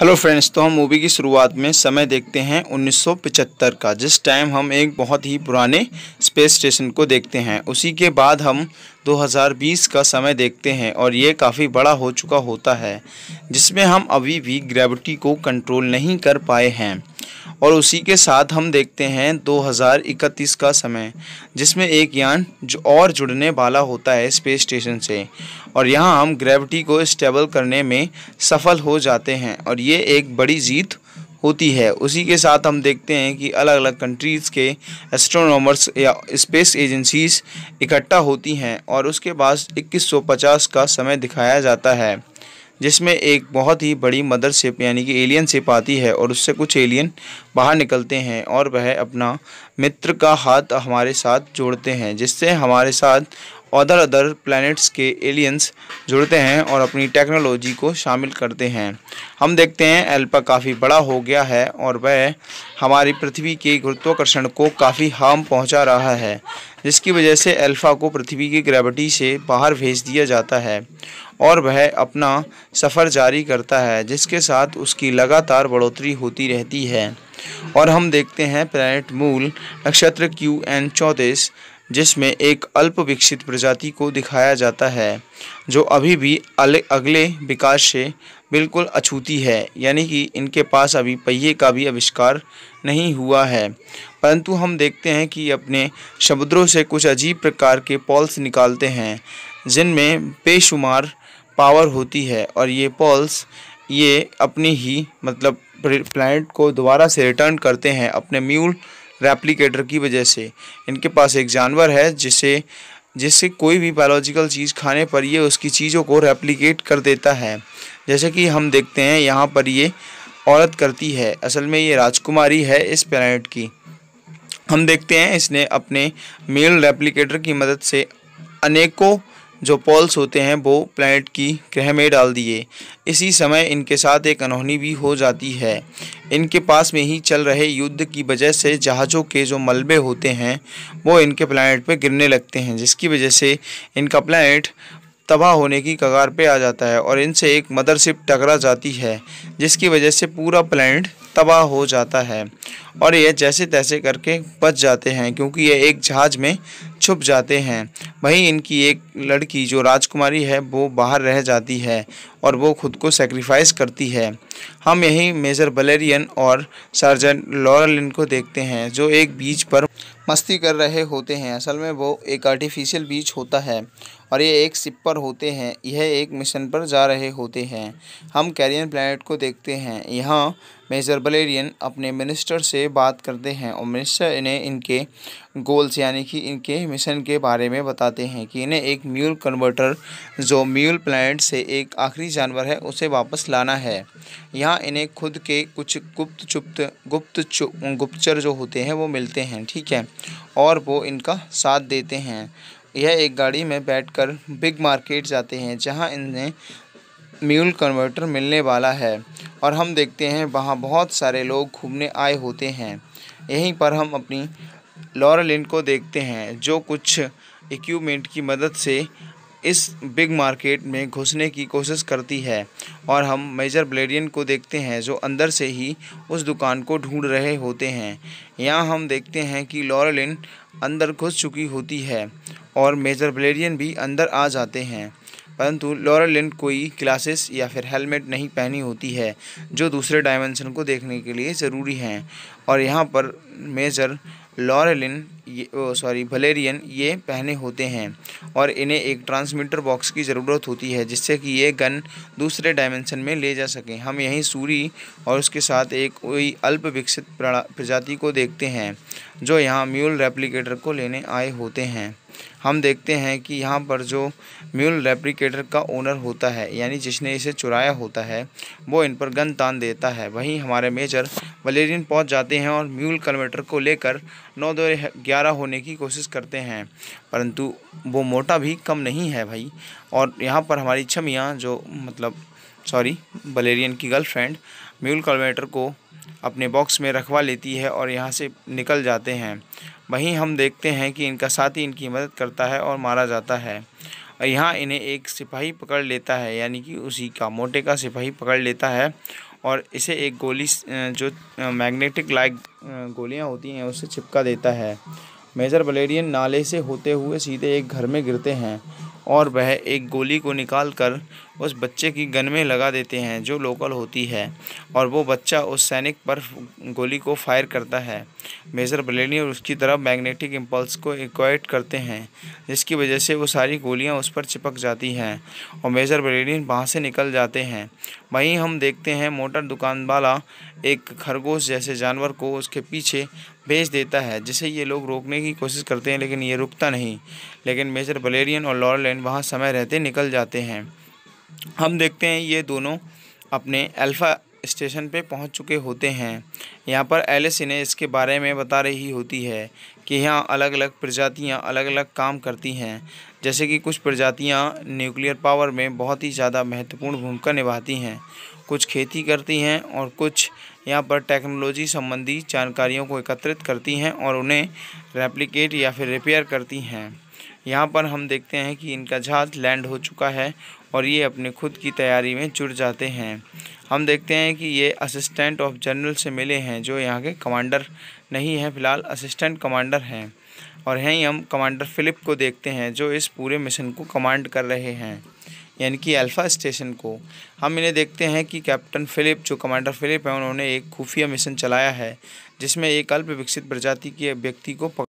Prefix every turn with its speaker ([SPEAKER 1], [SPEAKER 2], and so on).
[SPEAKER 1] hello friends तो हम movie की शुरुआत में समय देखते हैं 1975 का जिस टाइम हम एक बहुत ही पुराने स्पेस स्टेशन को देखते हैं उसी के बाद हम 2020 का समय देखते हैं और ये काफ़ी बड़ा हो चुका होता है जिसमें हम अभी भी ग्रेविटी को कंट्रोल नहीं कर पाए हैं और उसी के साथ हम देखते हैं 2031 का समय जिसमें एक यान जो और जुड़ने वाला होता है स्पेस स्टेशन से और यहाँ हम ग्रेविटी को स्टेबल करने में सफल हो जाते हैं और ये एक बड़ी जीत होती है उसी के साथ हम देखते हैं कि अलग अलग कंट्रीज़ के एस्ट्रोनॉमर्स या स्पेस एजेंसीज इकट्ठा होती हैं और उसके बाद 2150 का समय दिखाया जाता है जिसमें एक बहुत ही बड़ी मदर शिप यानी कि एलियन शिप आती है और उससे कुछ एलियन बाहर निकलते हैं और वह अपना मित्र का हाथ हमारे साथ जोड़ते हैं जिससे हमारे साथ अदर अदर प्लैनेट्स के एलियंस जुड़ते हैं और अपनी टेक्नोलॉजी को शामिल करते हैं हम देखते हैं एल्पा काफ़ी बड़ा हो गया है और वह हमारी पृथ्वी के गुरुत्वाकर्षण को काफ़ी हार्म पहुंचा रहा है जिसकी वजह से अल्फ़ा को पृथ्वी की ग्रेविटी से बाहर भेज दिया जाता है और वह अपना सफ़र जारी करता है जिसके साथ उसकी लगातार बढ़ोतरी होती रहती है और हम देखते हैं प्लैनेट मूल नक्षत्र क्यू एन चौंतीस जिसमें एक अल्प विकसित प्रजाति को दिखाया जाता है जो अभी भी अगले विकास से बिल्कुल अछूती है यानी कि इनके पास अभी पहिए का भी आविष्कार नहीं हुआ है परंतु हम देखते हैं कि अपने समुद्रों से कुछ अजीब प्रकार के पॉल्स निकालते हैं जिनमें बेशुमार पावर होती है और ये पॉल्स ये अपनी ही मतलब प्लैनेट को दोबारा से रिटर्न करते हैं अपने म्यूल रेप्लिकेटर की वजह से इनके पास एक जानवर है जिसे जिससे कोई भी बायोलॉजिकल चीज़ खाने पर ये उसकी चीज़ों को रेप्लिकेट कर देता है जैसे कि हम देखते हैं यहाँ पर ये औरत करती है असल में ये राजकुमारी है इस प्लानट की हम देखते हैं इसने अपने मेल रेप्लिकेटर की मदद से अनेकों जो पॉल्स होते हैं वो प्लैनेट की ग्रह में डाल दिए इसी समय इनके साथ एक अनहोनी भी हो जाती है इनके पास में ही चल रहे युद्ध की वजह से जहाज़ों के जो मलबे होते हैं वो इनके प्लैनेट पे गिरने लगते हैं जिसकी वजह से इनका प्लैनेट तबाह होने की कगार पे आ जाता है और इनसे एक मदरशिप टकरा जाती है जिसकी वजह से पूरा प्लैनेट तबाह हो जाता है और यह जैसे तैसे करके बच जाते हैं क्योंकि यह एक जहाज में छुप जाते हैं वहीं इनकी एक लड़की जो राजकुमारी है वो बाहर रह जाती है और वो खुद को सेक्रीफाइस करती है हम यही मेजर बलेरियन और सर्जन लॉरलिन को देखते हैं जो एक बीच पर मस्ती कर रहे होते हैं असल में वो एक आर्टिफिशियल बीच होता है और ये एक सिप पर होते हैं यह एक मिशन पर जा रहे होते हैं हम कैरियन प्लानट को देखते हैं यहाँ मेजर बलेरियन अपने मिनिस्टर से बात करते हैं और मिनिस्टर इन्हें इनके गोल्स यानी कि इनके मिशन के बारे में बताते हैं कि इन्हें एक म्यूल कन्वर्टर जो म्यूल प्लानट से एक आखिरी जानवर है उसे वापस लाना है यहाँ इन्हें खुद के कुछ गुप्त चुप्त गुप्त चु, गुप्तचर जो होते हैं वो मिलते हैं ठीक है और वो इनका साथ देते हैं यह एक गाड़ी में बैठकर बिग मार्केट जाते हैं जहां इन्हें म्यूल कन्वर्टर मिलने वाला है और हम देखते हैं वहां बहुत सारे लोग घूमने आए होते हैं यहीं पर हम अपनी लॉरलिन को देखते हैं जो कुछ इक्विपमेंट की मदद से इस बिग मार्केट में घुसने की कोशिश करती है और हम मेजर ब्लेडियन को देखते हैं जो अंदर से ही उस दुकान को ढूंढ रहे होते हैं यहाँ हम देखते हैं कि लॉरलिन अंदर घुस चुकी होती है और मेजर ब्लेडियन भी अंदर आ जाते हैं परंतु लॉरलिन कोई क्लासेस या फिर हेलमेट नहीं पहनी होती है जो दूसरे डायमेंशन को देखने के लिए ज़रूरी हैं और यहाँ पर मेजर लॉरेलिन सॉरी वलेरियन ये पहने होते हैं और इन्हें एक ट्रांसमीटर बॉक्स की ज़रूरत होती है जिससे कि ये गन दूसरे डायमेंशन में ले जा सकें हम यहीं सूरी और उसके साथ एक कोई अल्प विकसित प्रजाति को देखते हैं जो यहाँ म्यूल रेप्लिकेटर को लेने आए होते हैं हम देखते हैं कि यहाँ पर जो म्यूल रेप्रिकेटर का ओनर होता है यानी जिसने इसे चुराया होता है वो इन पर गन तान देता है वहीं हमारे मेजर वलेरियन पहुँच जाते हैं और म्यूल कन्वर्टर को लेकर नौ दो ग्यारह होने की कोशिश करते हैं परंतु वो मोटा भी कम नहीं है भाई और यहाँ पर हमारी छमियाँ जो मतलब सॉरी बलेरियन की गर्लफ्रेंड म्यूल कल्वेटर को अपने बॉक्स में रखवा लेती है और यहाँ से निकल जाते हैं वहीं हम देखते हैं कि इनका साथी इनकी मदद करता है और मारा जाता है और यहाँ इन्हें एक सिपाही पकड़ लेता है यानी कि उसी का मोटे का सिपाही पकड़ लेता है और इसे एक गोली जो मैग्नेटिक लाइक गोलियाँ होती हैं उससे चिपका देता है मेजर बलेरियन नाले से होते हुए सीधे एक घर में गिरते हैं और वह एक गोली को निकाल कर उस बच्चे की गन में लगा देते हैं जो लोकल होती है और वो बच्चा उस सैनिक पर गोली को फायर करता है मेजर और उसकी तरफ मैग्नेटिक इम्पल्स को इक्वाइट करते हैं जिसकी वजह से वो सारी गोलियां उस पर चिपक जाती हैं और मेजर बलेनी वहाँ से निकल जाते हैं वहीं हम देखते हैं मोटर दुकान वाला एक खरगोश जैसे जानवर को उसके पीछे भेज देता है जिसे ये लोग रोकने की कोशिश करते हैं लेकिन ये रुकता नहीं लेकिन मेजर बलेरियन और लॉरलैंड वहाँ समय रहते निकल जाते हैं हम देखते हैं ये दोनों अपने अल्फ़ा स्टेशन पे पहुंच चुके होते हैं यहाँ पर एलिस इन्हें इसके बारे में बता रही होती है कि यहाँ अलग अलग प्रजातियाँ अलग अलग काम करती हैं जैसे कि कुछ प्रजातियाँ न्यूक्लियर पावर में बहुत ही ज़्यादा महत्वपूर्ण भूमिका निभाती हैं कुछ खेती करती हैं और कुछ यहाँ पर टेक्नोलॉजी संबंधी जानकारियों को एकत्रित करती हैं और उन्हें रेप्लिकेट या फिर रिपेयर करती हैं यहाँ पर हम देखते हैं कि इनका जहाज़ लैंड हो चुका है और ये अपने खुद की तैयारी में जुट जाते हैं हम देखते हैं कि ये असिस्टेंट ऑफ जनरल से मिले हैं जो यहाँ के कमांडर नहीं हैं फिलहाल असिस्टेंट कमांडर हैं और यहीं हम कमांडर फ़िलिप को देखते हैं जो इस पूरे मिशन को कमांड कर रहे हैं यानी कि अल्फ़ा स्टेशन को हम इन्हें देखते हैं कि कैप्टन फ़िलिप जो कमांडर फ़िलिप है उन्होंने एक खुफिया मिशन चलाया है जिसमें एक अल्प विकसित प्रजाति के व्यक्ति को